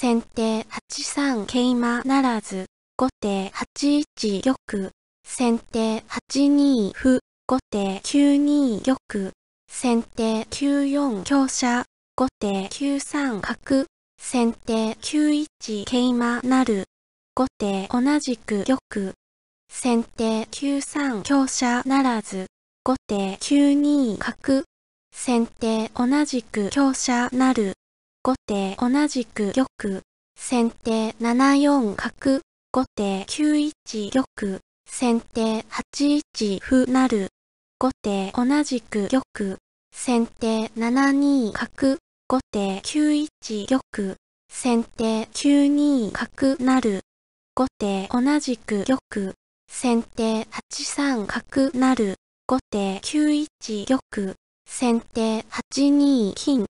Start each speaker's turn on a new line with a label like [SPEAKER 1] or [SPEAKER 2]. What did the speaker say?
[SPEAKER 1] 先手8三
[SPEAKER 2] 桂馬ならず、後手8一玉。先手8二歩。後手9二玉。先手9四香車。後手9三角。先手9一桂馬なる。後手同じく玉。先手9三香車ならず。後手9二角。先手同じく香車なる。後手同じく玉、先手7四角、後手9一玉、先手8一歩なる。後手同じく玉、先手7二角、後手9一玉、先手9二角なる。後手同じく玉、先手8三角なる。後手9一玉、先手8二
[SPEAKER 1] 金、